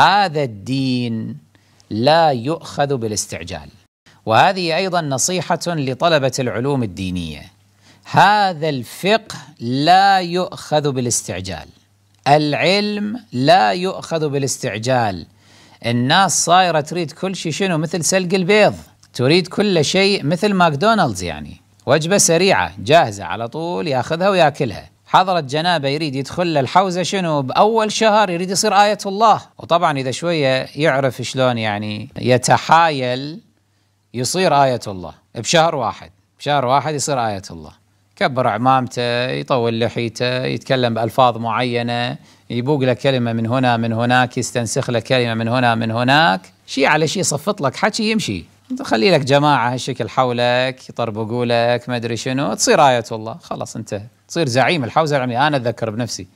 هذا الدين لا يؤخذ بالاستعجال وهذه ايضا نصيحه لطلبه العلوم الدينيه هذا الفقه لا يؤخذ بالاستعجال العلم لا يؤخذ بالاستعجال الناس صايره تريد كل شيء شنو مثل سلق البيض تريد كل شيء مثل ماكدونالدز يعني وجبه سريعه جاهزه على طول ياخذها وياكلها حضرة جنابه يريد يدخل الحوزه شنو باول شهر يريد يصير ايه الله وطبعا اذا شويه يعرف شلون يعني يتحايل يصير ايه الله بشهر واحد بشهر واحد يصير ايه الله كبر عمامته يطول لحيته يتكلم بالفاظ معينه يبوق له كلمه من هنا من هناك يستنسخ له كلمه من هنا من هناك شيء على شيء صفط لك حكي يمشي تخلي لك جماعه هالشكل حولك يطربقوا لك ما ادري شنو تصير ايه الله خلاص انتهى تصير زعيم الحوزه العلميه انا اتذكر بنفسي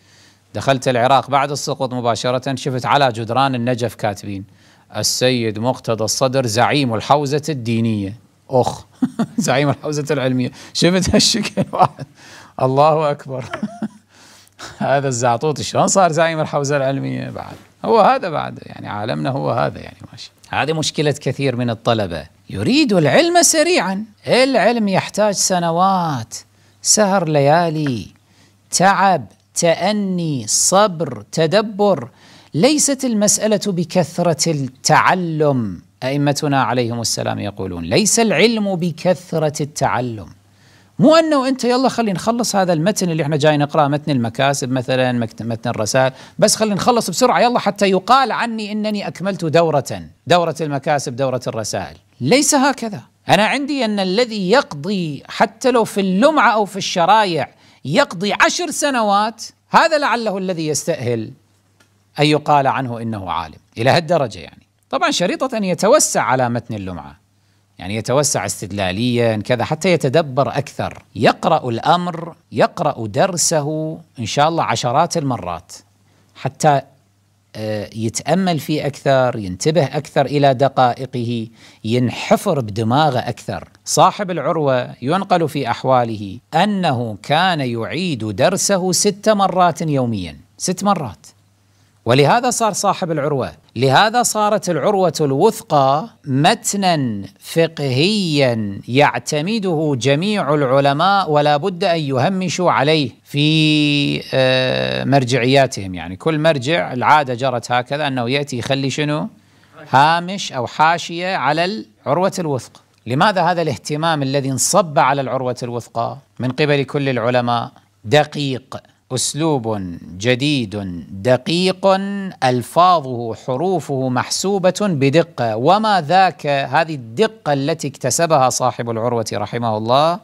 دخلت العراق بعد السقوط مباشره شفت على جدران النجف كاتبين السيد مقتدى الصدر زعيم الحوزه الدينيه اخ زعيم الحوزه العلميه شفت هالشكل واحد الله اكبر هذا الزعطوط شلون صار زعيم الحوزه العلميه بعد هو هذا بعد يعني عالمنا هو هذا يعني ماشي هذه مشكلة كثير من الطلبة يريد العلم سريعا العلم يحتاج سنوات سهر ليالي تعب تأني صبر تدبر ليست المسألة بكثرة التعلم أئمتنا عليهم السلام يقولون ليس العلم بكثرة التعلم مو انه انت يلا خلينا نخلص هذا المتن اللي احنا جاي نقراه متن المكاسب مثلا متن الرسائل بس خلينا نخلص بسرعه يلا حتى يقال عني انني اكملت دوره دوره المكاسب دوره الرسائل ليس هكذا انا عندي ان الذي يقضي حتى لو في اللمعه او في الشرايع يقضي عشر سنوات هذا لعله الذي يستاهل ان يقال عنه انه عالم الى هالدرجه يعني طبعا شريطه ان يتوسع على متن اللمعه يعني يتوسع استدلاليا كذا حتى يتدبر اكثر يقرا الامر يقرا درسه ان شاء الله عشرات المرات حتى آه، يتامل فيه اكثر ينتبه اكثر الى دقائقه ينحفر بدماغه اكثر صاحب العروه ينقل في احواله انه كان يعيد درسه ست مرات يوميا ست مرات ولهذا صار صاحب العروه، لهذا صارت العروه الوثقى متنا فقهيا يعتمده جميع العلماء ولا بد ان يهمشوا عليه في آه، مرجعياتهم، يعني كل مرجع العاده جرت هكذا انه ياتي يخلي شنو؟ هامش او حاشيه على العروه الوثقى. لماذا هذا الاهتمام الذي انصب على العروه الوثقى من قبل كل العلماء دقيق اسلوب جديد دقيق الفاظه حروفه محسوبه بدقه وما ذاك هذه الدقه التي اكتسبها صاحب العروه رحمه الله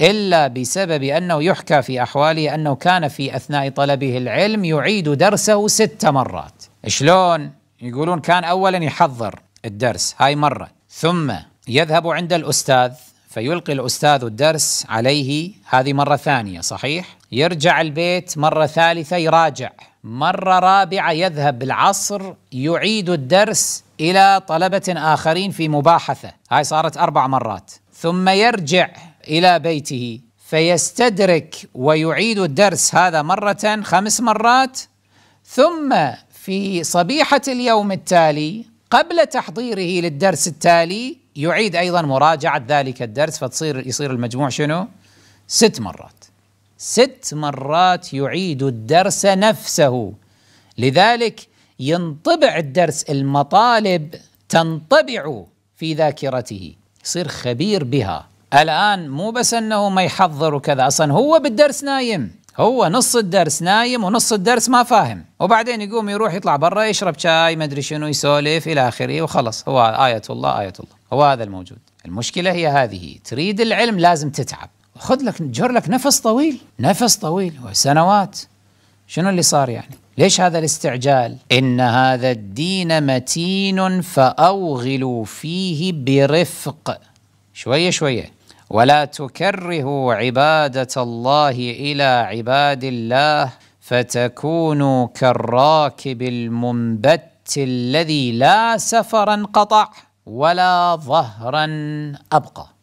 الا بسبب انه يحكى في احواله انه كان في اثناء طلبه العلم يعيد درسه ست مرات شلون يقولون كان اولا يحضر الدرس هاي مره ثم يذهب عند الاستاذ فيلقي الاستاذ الدرس عليه هذه مره ثانيه صحيح يرجع البيت مرة ثالثة يراجع مرة رابعة يذهب بالعصر يعيد الدرس إلى طلبة آخرين في مباحثة هاي صارت أربع مرات ثم يرجع إلى بيته فيستدرك ويعيد الدرس هذا مرة خمس مرات ثم في صبيحة اليوم التالي قبل تحضيره للدرس التالي يعيد أيضا مراجعة ذلك الدرس فتصير يصير المجموع شنو؟ ست مرات ست مرات يعيد الدرس نفسه لذلك ينطبع الدرس المطالب تنطبع في ذاكرته يصير خبير بها الآن مو بس أنه ما يحضر وكذا أصلا هو بالدرس نايم هو نص الدرس نايم ونص الدرس ما فاهم وبعدين يقوم يروح يطلع برا يشرب شاي ما ادري شنو يسولف الى اخره وخلص هو ايه الله ايه الله هو هذا الموجود المشكله هي هذه تريد العلم لازم تتعب خذ لك جر لك نفس طويل نفس طويل وسنوات شنو اللي صار يعني ليش هذا الاستعجال إن هذا الدين متين فأوغلوا فيه برفق شوية شوية ولا تكرهوا عبادة الله إلى عباد الله فتكونوا كالراكب المنبت الذي لا سفرا قطع ولا ظهرا أبقى